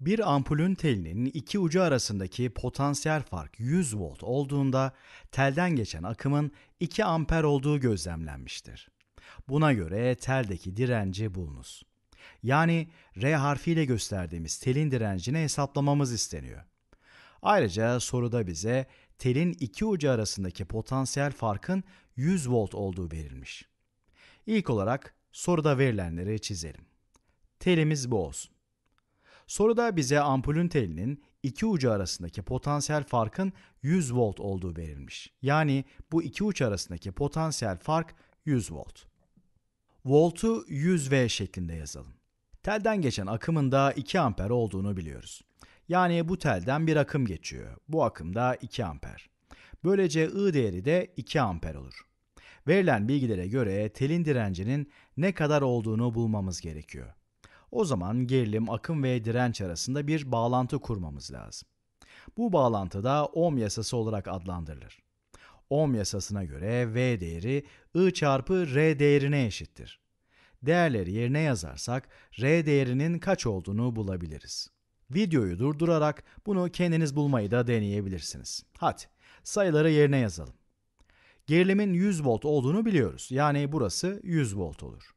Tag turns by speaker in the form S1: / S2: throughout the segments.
S1: Bir ampulün telinin iki ucu arasındaki potansiyel fark 100 volt olduğunda telden geçen akımın 2 amper olduğu gözlemlenmiştir. Buna göre teldeki direnci bulunuz. Yani R harfiyle gösterdiğimiz telin direncini hesaplamamız isteniyor. Ayrıca soruda bize telin iki ucu arasındaki potansiyel farkın 100 volt olduğu verilmiş. İlk olarak soruda verilenleri çizelim. Telimiz bu olsun. Soruda bize ampulün telinin iki ucu arasındaki potansiyel farkın 100 volt olduğu verilmiş. Yani bu iki uç arasındaki potansiyel fark 100 volt. Voltu 100V şeklinde yazalım. Telden geçen akımın da 2 amper olduğunu biliyoruz. Yani bu telden bir akım geçiyor. Bu akım da 2 amper. Böylece I değeri de 2 amper olur. Verilen bilgilere göre telin direncinin ne kadar olduğunu bulmamız gerekiyor. O zaman gerilim, akım ve direnç arasında bir bağlantı kurmamız lazım. Bu bağlantı da ohm yasası olarak adlandırılır. Ohm yasasına göre V değeri I çarpı R değerine eşittir. Değerleri yerine yazarsak R değerinin kaç olduğunu bulabiliriz. Videoyu durdurarak bunu kendiniz bulmayı da deneyebilirsiniz. Hadi sayıları yerine yazalım gerilimin 100 volt olduğunu biliyoruz. Yani burası 100 volt olur.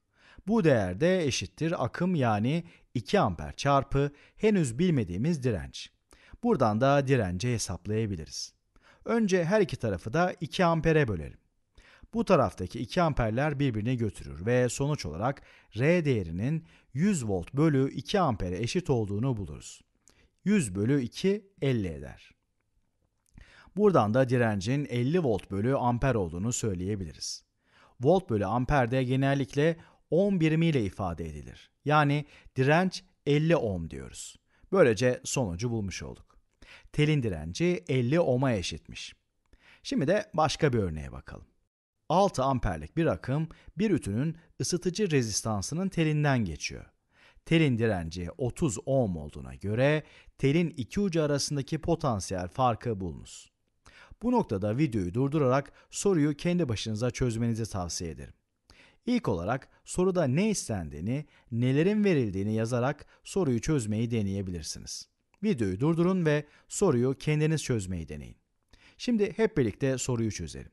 S1: Bu değer de eşittir akım yani 2 amper çarpı henüz bilmediğimiz direnç. Buradan da direnci hesaplayabiliriz. Önce her iki tarafı da 2 ampere bölerim. Bu taraftaki 2 amperler birbirine götürür ve sonuç olarak R değerinin 100 volt bölü 2 ampere eşit olduğunu buluruz. 100 bölü 2 50 eder. Buradan da direncin 50 volt bölü amper olduğunu söyleyebiliriz. Volt bölü amper de genellikle ohm birimiyle ifade edilir. Yani direnç 50 ohm diyoruz. Böylece sonucu bulmuş olduk. Telin direnci 50 ohm'a eşitmiş. Şimdi de başka bir örneğe bakalım. 6 amperlik bir akım bir ütünün ısıtıcı rezistansının telinden geçiyor. Telin direnci 30 ohm olduğuna göre telin iki ucu arasındaki potansiyel farkı bulunuz. Bu noktada videoyu durdurarak soruyu kendi başınıza çözmenizi tavsiye ederim. İlk olarak soruda ne istendiğini, nelerin verildiğini yazarak soruyu çözmeyi deneyebilirsiniz. Videoyu durdurun ve soruyu kendiniz çözmeyi deneyin. Şimdi hep birlikte soruyu çözelim.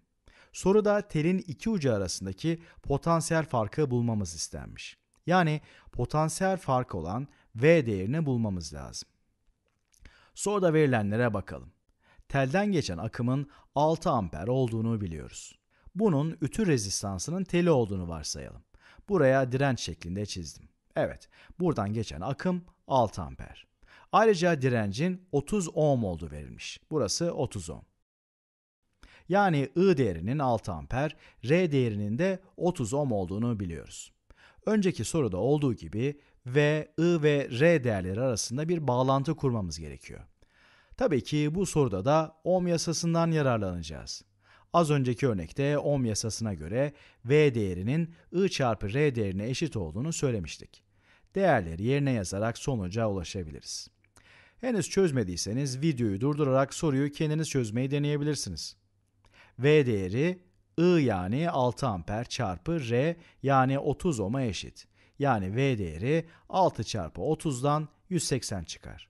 S1: Soruda telin iki ucu arasındaki potansiyel farkı bulmamız istenmiş. Yani potansiyel fark olan V değerini bulmamız lazım. Soruda verilenlere bakalım. Telden geçen akımın 6 amper olduğunu biliyoruz. Bunun ütü rezistansının teli olduğunu varsayalım. Buraya direnç şeklinde çizdim. Evet, buradan geçen akım 6 amper. Ayrıca direncin 30 ohm olduğu verilmiş. Burası 30 ohm. Yani I değerinin 6 amper, R değerinin de 30 ohm olduğunu biliyoruz. Önceki soruda olduğu gibi V, I ve R değerleri arasında bir bağlantı kurmamız gerekiyor. Tabii ki bu soruda da ohm yasasından yararlanacağız. Az önceki örnekte ohm yasasına göre V değerinin I çarpı R değerine eşit olduğunu söylemiştik. Değerleri yerine yazarak sonuca ulaşabiliriz. Henüz çözmediyseniz videoyu durdurarak soruyu kendiniz çözmeyi deneyebilirsiniz. V değeri I yani 6 amper çarpı R yani 30 ohm'a eşit. Yani V değeri 6 çarpı 30'dan 180 çıkar.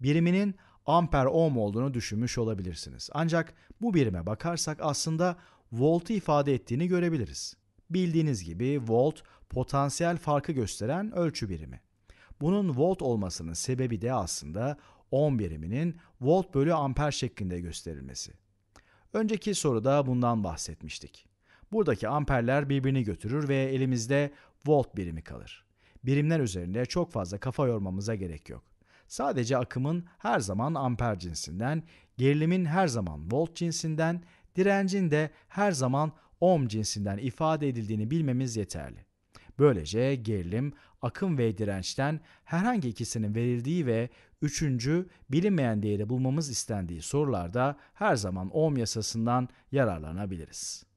S1: Biriminin amper ohm olduğunu düşünmüş olabilirsiniz. Ancak bu birime bakarsak aslında voltu ifade ettiğini görebiliriz. Bildiğiniz gibi volt potansiyel farkı gösteren ölçü birimi. Bunun volt olmasının sebebi de aslında ohm biriminin volt bölü amper şeklinde gösterilmesi. Önceki soruda bundan bahsetmiştik. Buradaki amperler birbirini götürür ve elimizde volt birimi kalır. Birimler üzerinde çok fazla kafa yormamıza gerek yok. Sadece akımın her zaman amper cinsinden, gerilimin her zaman volt cinsinden, direncin de her zaman ohm cinsinden ifade edildiğini bilmemiz yeterli. Böylece gerilim, akım ve dirençten herhangi ikisinin verildiği ve üçüncü bilinmeyen değeri bulmamız istendiği sorularda her zaman ohm yasasından yararlanabiliriz.